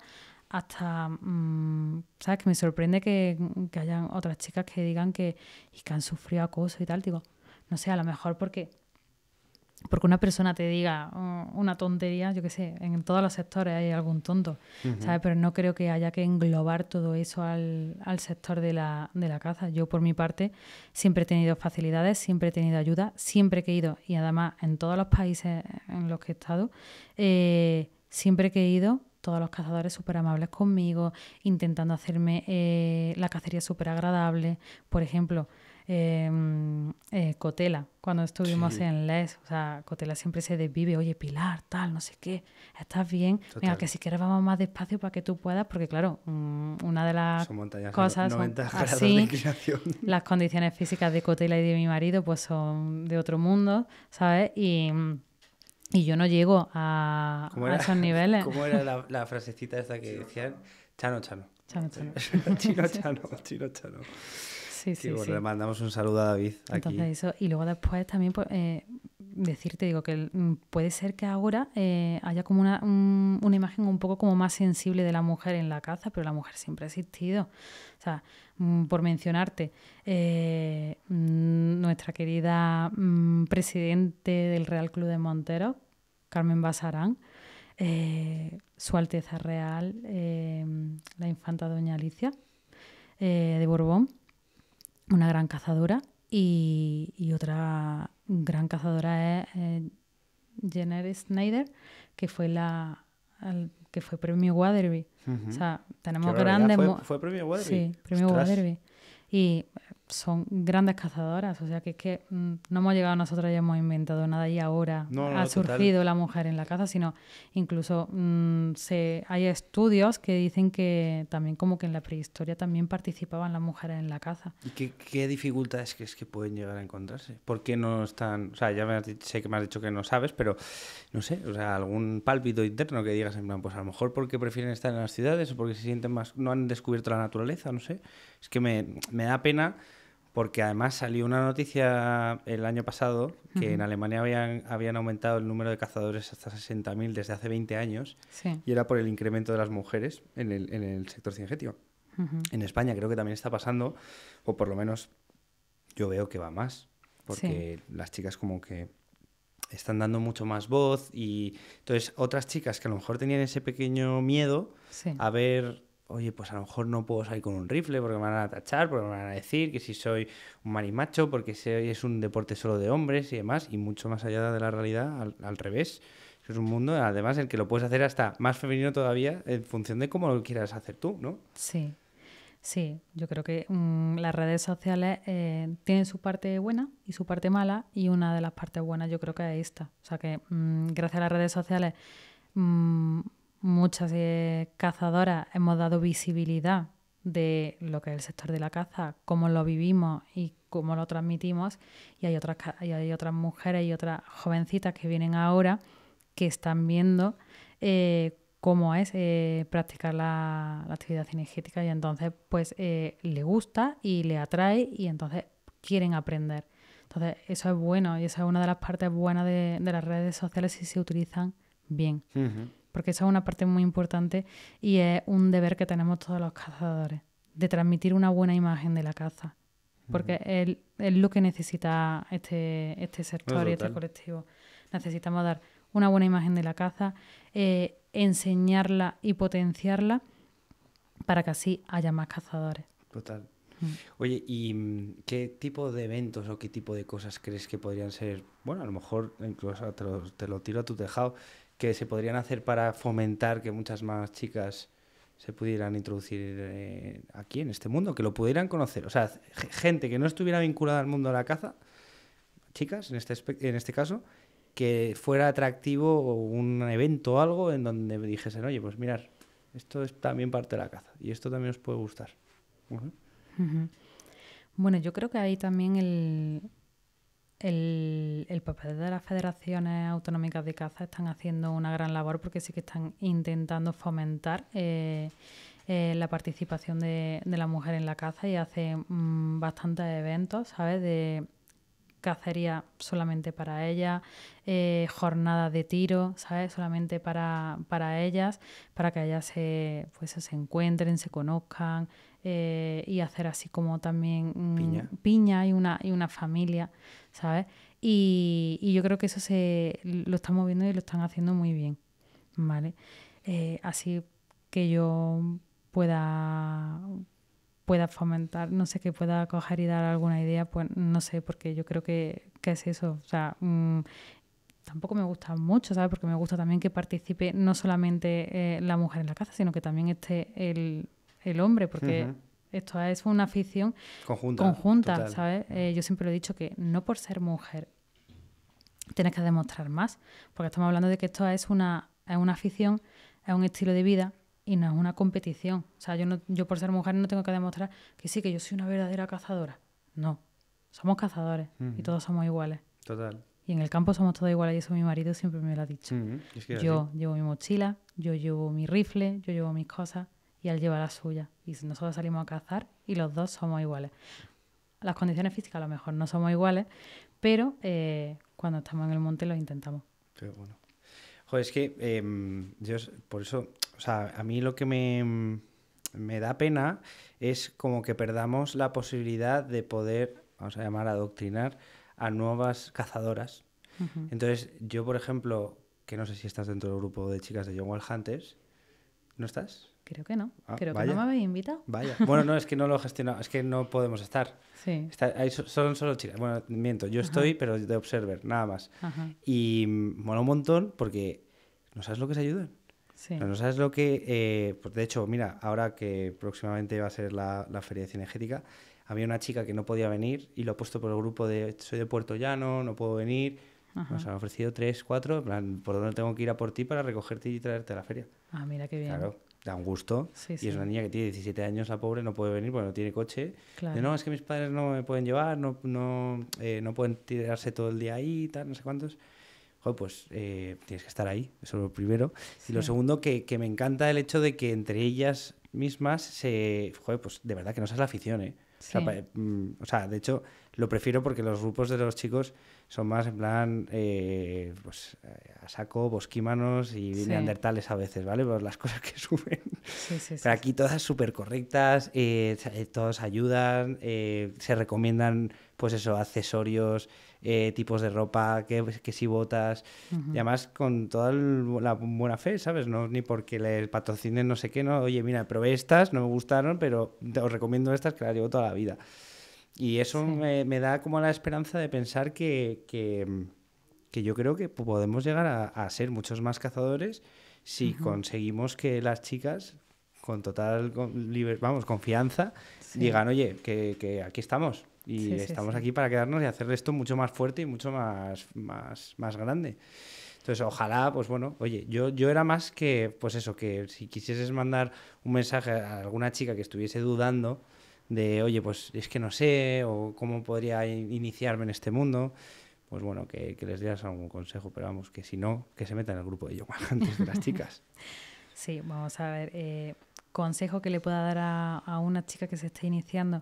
hasta, mm, ¿sabes? Que me sorprende que, que hayan otras chicas que digan que, y que han sufrido acoso y tal. Digo, no sé, a lo mejor porque porque una persona te diga oh, una tontería, yo qué sé, en todos los sectores hay algún tonto, ¿sabes? Pero no creo que haya que englobar todo eso al, sector de la, caza. Yo, por mi parte, siempre he tenido facilidades, siempre he tenido ayuda, siempre he ido, y además en todos los países en los que he estado, eh, siempre he ido, todos los cazadores súper amables conmigo, intentando hacerme eh, la cacería súper agradable. Por ejemplo, Em, eh, Cotela, cuando estuvimos en Les. O sea, Cotela siempre se desvive, oye, Pilar, tal, no sé qué, estás bien. mira, que si quieres vamos más despacio para que tú puedas, porque claro, mm, una de las cosas [laughs] las condiciones físicas de Cotela y de mi marido pues son de otro mundo, ¿sabes? Y... Y yo no llego a, esos niveles. [laughs] ¿Cómo era la, [laughs] frasecita esa que decían? Chano, chano. Chano, chano. chano, chino, chano. Sí, sí, Le mandamos un saludo a David. y luego después también pues, eh, decirte, digo, que mm, puede ser que ahora eh, haya como una, imagen un poco como más sensible de la mujer en la caza, pero la mujer siempre ha existido. O sea, mm, por mencionarte, eh, mm, nuestra querida presidente del Real Club de Montero, Carmen Basarán, Su Alteza Real, la infanta Doña Alicia de Borbón, una gran cazadora, y, otra gran cazadora es eh, Jenner Snyder, que fue la que fue premio Waterby O sea, tenemos grandes... Fue, premio Sí, premio Waterby Y son grandes cazadoras, o sea que es que mm, no hemos llegado nosotros y hemos inventado nada y ahora ha surgido la mujer en la caza, sino incluso mm, se, hay estudios que dicen que también como que en la prehistoria también participaban las mujeres en la caza. ¿Y qué, dificultades es que pueden llegar a encontrarse? ¿Por qué no están, o sea, ya sé que me has dicho que no sabes, pero no sé, o sea, algún pálpito interno que digas en plan, pues a lo mejor porque prefieren estar en las ciudades o porque se sienten más, no han descubierto la naturaleza, no sé, es que me, me da pena porque además salió una noticia el año pasado que en Alemania habían, habían aumentado el número de cazadores hasta 60.000 desde hace 20 años y era por el incremento de las mujeres en el, en el sector cinegético. En España creo que también está pasando, o por lo menos yo veo que va más, porque las chicas como que están dando mucho más voz y entonces otras chicas que a lo mejor tenían ese pequeño miedo a ver oye, pues a lo mejor no puedo salir con un rifle porque me van a tachar, porque me van a decir que si soy un marimacho, porque es un deporte solo de hombres y demás, y mucho más allá de la realidad, al, revés. Es un mundo, además, el que lo puedes hacer hasta más femenino todavía en función de cómo lo quieras hacer tú, ¿no? Sí. Sí, yo creo que mm, las redes sociales eh, tienen su parte buena y su parte mala y una de las partes buenas yo creo que es esta. O sea que mm, gracias a las redes sociales mm, muchas eh, cazadoras hemos dado visibilidad de lo que es el sector de la caza, cómo lo vivimos y cómo lo transmitimos. Y hay otras, hay otras mujeres y otras jovencitas que vienen ahora que están viendo eh, cómo es eh, practicar la, actividad cinegética y entonces pues le gusta y le atrae y entonces quieren aprender. Entonces eso es bueno y esa es una de las partes buenas de, las redes sociales si se utilizan bien porque esa es una parte muy importante y es un deber que tenemos todos los cazadores, de transmitir una buena imagen de la caza, porque es, lo que necesita este, este sector y este colectivo. Necesitamos dar una buena imagen de la caza, eh, enseñarla y potenciarla para que así haya más cazadores. Total. Mm. Oye, ¿y mm, qué tipo de eventos o qué tipo de cosas crees que podrían ser? Bueno, a lo mejor incluso te lo tiro a tu tejado que se podrían hacer para fomentar que muchas más chicas se pudieran introducir eh, aquí en este mundo, que lo pudieran conocer. O sea, gente que no estuviera vinculada al mundo de la caza, chicas en este, en este caso, que fuera atractivo un evento o algo en donde me dijesen, oye, pues mirar, esto es también parte de la caza y esto también os puede gustar. Bueno, yo creo que ahí también el, el, el, papel de las federaciones autonómicas de caza están haciendo una gran labor porque sí que están intentando fomentar eh, eh, la participación de, de, la mujer en la caza y hace mm, bastantes eventos, ¿sabes? De cacería solamente para ellas, eh, jornadas de tiro, ¿sabes? Solamente para, para ellas, para que ellas se, pues, se encuentren, se conozcan, eh, y hacer así como también mm, piña, y, una, y una familia, ¿sabes? Y, yo creo que eso se lo están moviendo y lo están haciendo muy bien, ¿vale? Eh, así que yo pueda pueda fomentar, no sé, que pueda coger y dar alguna idea, pues no sé, porque yo creo que, es eso. O sea, mm, tampoco me gusta mucho, ¿sabes? Porque me gusta también que participe no solamente eh, la mujer en la casa, sino que también esté el el hombre, porque esto es una afición conjunta, ¿sabes? Eh, yo siempre lo he dicho que no por ser mujer tienes que demostrar más, porque estamos hablando de que esto es una, una afición, es un estilo de vida y no es una competición. O sea, yo, no, yo por ser mujer no tengo que demostrar que sí, que yo soy una verdadera cazadora. No, somos cazadores y todos somos iguales. Total. Y en el campo somos todos iguales y eso mi marido siempre me lo ha dicho. yo llevo mi mochila, yo llevo mi rifle, yo llevo mis cosas y él lleva la suya. Y nosotros salimos a cazar y los dos somos iguales. Las condiciones físicas a lo mejor no somos iguales, pero eh, cuando estamos en el monte lo intentamos. Pero bueno. Joder, es que em, por eso, o sea, a mí lo que me, da pena es como que perdamos la posibilidad de poder, vamos a llamar, a adoctrinar a nuevas cazadoras. Entonces, yo, por ejemplo, que no sé si estás dentro del grupo de chicas de Young Wall Hunters, ¿no estás? Creo que no. Ah, Creo que no me habéis invitado. Vaya. Bueno, no, es que no lo gestionamos, es que no podemos estar. [laughs] Sí. son solo chicas. Bueno, miento, yo estoy, pero de observer, nada más. Y mola un montón porque no sabes lo que se ayudan. Sí. No, sabes lo que. Eh, pues de hecho, mira, ahora que próximamente va a ser la, la feria de cinegética, había una chica que no podía venir y lo ha puesto por el grupo de soy de Puerto Llano, no puedo venir. Nos han ofrecido tres, cuatro, en plan, por dónde tengo que ir a por ti para recogerte y traerte a la feria. Ah, mira qué bien da un gusto. y es una niña que tiene 17 años, la pobre, no puede venir porque no tiene coche. Claro. no, es que mis padres no me pueden llevar, no, no, eh, no pueden tirarse todo el día ahí, tal, no sé cuántos. Joder, pues eh, tienes que estar ahí, eso es lo primero. Y lo segundo, que, que, me encanta el hecho de que entre ellas mismas se... Joder, pues de verdad que no seas la afición, ¿eh? O sea, mm, o sea, de hecho, lo prefiero porque los grupos de los chicos son más en plan, eh, pues eh, a saco, bosquímanos y sí. neandertales a veces, ¿vale? Pues las [laughs] cosas que suben. Pero aquí todas súper correctas, eh, eh, todos ayudan, se recomiendan, pues eso, accesorios, tipos de ropa, que, que si botas, y además con toda la buena fe, ¿sabes? No, ni porque les patrocinen no sé qué, ¿no? Oye, mira, probé estas, no me gustaron, pero os recomiendo estas que las llevo toda la vida. Y eso me, da como la esperanza de pensar que, yo creo que podemos llegar a, ser muchos más cazadores si conseguimos que las chicas con total vamos, confianza digan, oye, que, aquí estamos y estamos aquí para quedarnos y hacer esto mucho más fuerte y mucho más, más, más grande. Entonces, ojalá, pues bueno, oye, yo, yo era más que, pues eso, que si quisieses mandar un mensaje a alguna chica que estuviese dudando, de, oye, pues es que no sé, o cómo podría iniciarme en este mundo, pues bueno, que, les dieras algún consejo, pero vamos, que si no, que se metan en el grupo de yoga [laughs] antes de las chicas. [laughs] sí, vamos a ver, eh, consejo que le pueda dar a, una chica que se está iniciando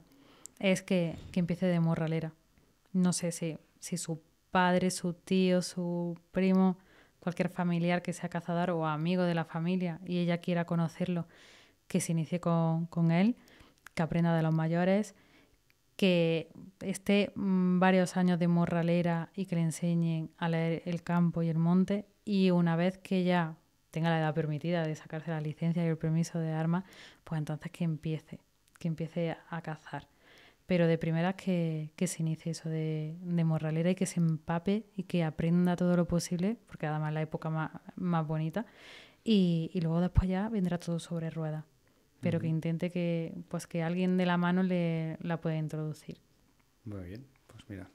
es que, que empiece de morralera. No sé si, si su padre, su tío, su primo, cualquier familiar que sea cazador o amigo de la familia y ella quiera conocerlo, que se inicie con, con él que aprenda de los mayores, que esté mm, varios años de morralera y que le enseñen a leer el campo y el monte y una vez que ya tenga la edad permitida de sacarse la licencia y el permiso de armas, pues entonces que empiece, que empiece a cazar. Pero de primera que, que se inicie eso de, morralera y que se empape y que aprenda todo lo posible, porque además es la época más, más bonita, y, y luego después ya vendrá todo sobre ruedas pero que intente que, pues que alguien de la mano le, la pueda introducir. Muy bien, pues mira,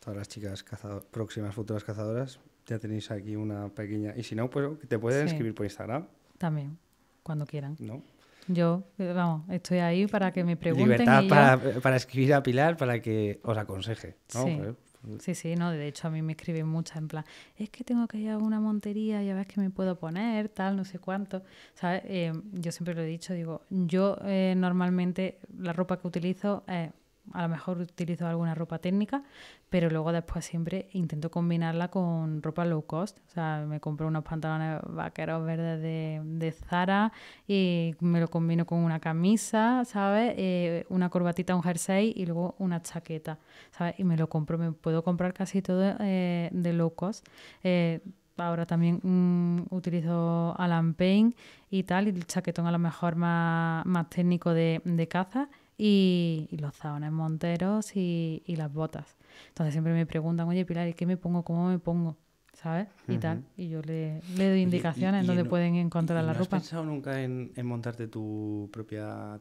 todas las chicas cazadoras próximas futuras cazadoras, ya tenéis aquí una pequeña... Y si no, pues oh, te pueden escribir por Instagram. También, cuando quieran. No, yo, eh, vamos, estoy ahí para que me pregunten. Libertad para, escribir a Pilar para que os aconseje. Sí. Pues, Sí, sí, no, de hecho a mí me escriben muchas en plan, es que tengo que ir a una montería ya ves que me puedo poner, tal, no sé cuánto. ¿Sabes? Eh, yo siempre lo he dicho, digo, yo eh, normalmente la ropa que utilizo es eh, a lo mejor utilizo alguna ropa técnica, pero luego después siempre intento combinarla con ropa low cost. O sea, me compro unos pantalones vaqueros verdes de, Zara y me lo combino con una camisa, ¿sabes? Eh, una corbatita, un jersey y luego una chaqueta, ¿sabes? Y me lo compro, me puedo comprar casi todo eh, de low cost. Eh, ahora también mm, utilizo Alan Payne y tal, y el chaquetón a lo mejor más, técnico de, de caza y, los zaones monteros y, las botas. Entonces siempre me preguntan, oye Pilar, ¿y qué me pongo? ¿Cómo me pongo? ¿Sabes? Y tal. Y yo le, le doy indicaciones donde pueden encontrar la ropa. ¿Has pensado nunca en, montarte tu propia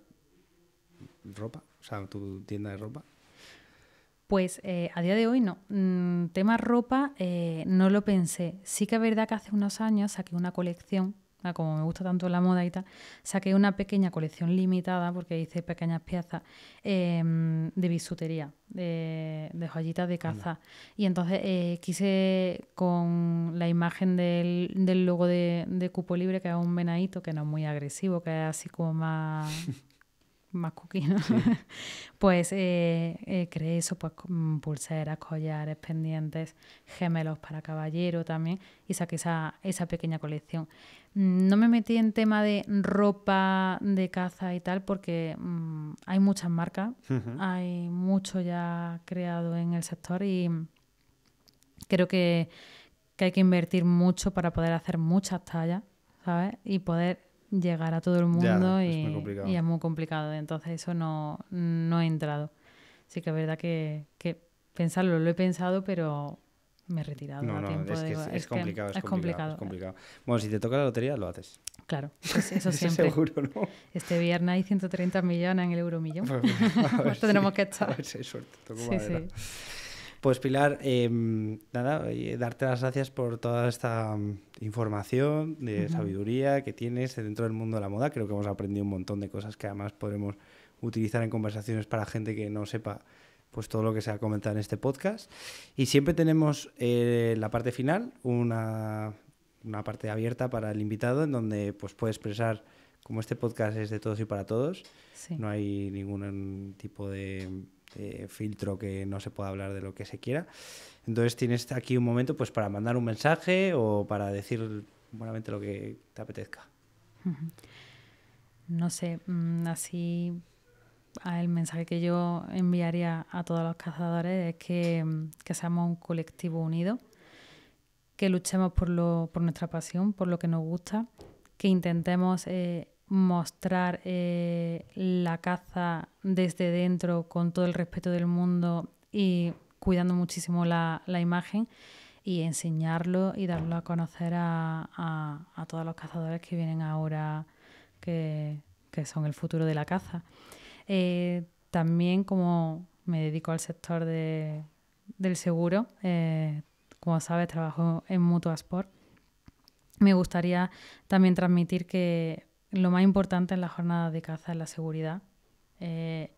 ropa? O sea, tu tienda de ropa. Pues eh, a día de hoy no. Mm, tema ropa eh, no lo pensé. Sí que es verdad que hace unos años saqué una colección Ah, como me gusta tanto la moda y tal, saqué una pequeña colección limitada, porque hice pequeñas piezas, em, de bisutería, de, joyitas de caza. Y entonces eh, quise con la imagen del, logo de, Cupo Libre, que es un venadito, que no es muy agresivo, que es así como más... [laughs] más coquino [laughs] pues eh, eh, creé eso, pues pulseras, collares, pendientes, gemelos para caballero también, y saqué esa, esa pequeña colección. Mm, no me metí en tema de ropa de caza y tal porque mm, hay muchas marcas, hay mucho ya creado en el sector y creo que, hay que invertir mucho para poder hacer muchas tallas, ¿sabes? Y poder llegar a todo el mundo y, es muy complicado. Entonces eso no, no he entrado. Sí que es verdad que, que pensarlo, lo he pensado, pero me he retirado. a tiempo, es, complicado, es, complicado, Bueno, si te toca la lotería, lo haces. Claro, [laughs] eso siempre. Seguro, ¿no? Este viernes hay 130 millones en el euromillón. [laughs] Pues, pues, [laughs] pues, tenemos que echar. A suerte. Pues Pilar, em, nada, darte las gracias por toda esta mm, información de sabiduría que tienes dentro del mundo de la moda. Creo que hemos aprendido un montón de cosas que además podremos utilizar en conversaciones para gente que no sepa pues todo lo que se ha comentado en este podcast. Y siempre tenemos eh, la parte final, una, parte abierta para el invitado, en donde pues, puede expresar, como este podcast es de todos y para todos, no hay ningún tipo de, filtro que no se pueda hablar de lo que se quiera. Entonces tienes aquí un momento pues, para mandar un mensaje o para decir lo que te apetezca. No sé, mm, así el mensaje que yo enviaría a todos los cazadores es mm, que, seamos un colectivo unido, que luchemos por, lo, por nuestra pasión, por lo que nos gusta, que intentemos eh, mostrar eh, la caza desde dentro con todo el respeto del mundo y cuidando muchísimo la, imagen y enseñarlo y darlo a conocer a, todos los cazadores que vienen ahora, que son el futuro de la caza. Eh, también como me dedico al sector del seguro, eh, como sabes, trabajo en mutua sport Me gustaría también transmitir que lo más importante en la jornada de caza es la seguridad. Eh,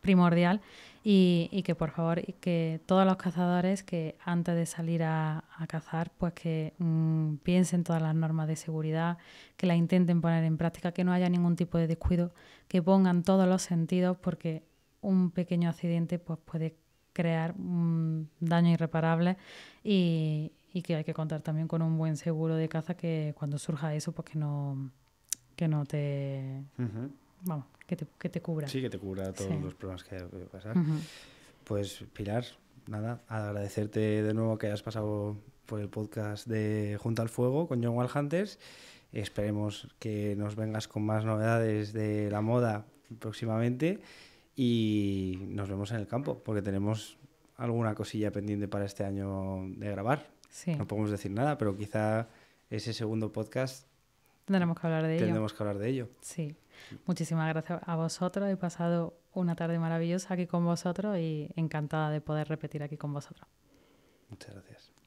primordial y, que por favor que todos los cazadores que antes de salir a, a cazar pues que mm, piensen todas las normas de seguridad que las intenten poner en práctica que no haya ningún tipo de descuido que pongan todos los sentidos porque un pequeño accidente pues puede crear un mm, daño irreparable y, y que hay que contar también con un buen seguro de caza que cuando surja eso pues que no que no te vamos, que te, que te cubra. Sí, que te cubra todos los problemas que que pasar. Pues Pilar, nada, agradecerte de nuevo que hayas pasado por el podcast de Junta al Fuego con John Walhunters Esperemos que nos vengas con más novedades de la moda próximamente y nos vemos en el campo porque tenemos alguna cosilla pendiente para este año de grabar. Sí. No podemos decir nada, pero quizá ese segundo podcast tendremos que hablar de ello. Tendremos que hablar de ello. Sí. Muchísimas gracias a vosotros. He pasado una tarde maravillosa aquí con vosotros y encantada de poder repetir aquí con vosotros. Muchas gracias.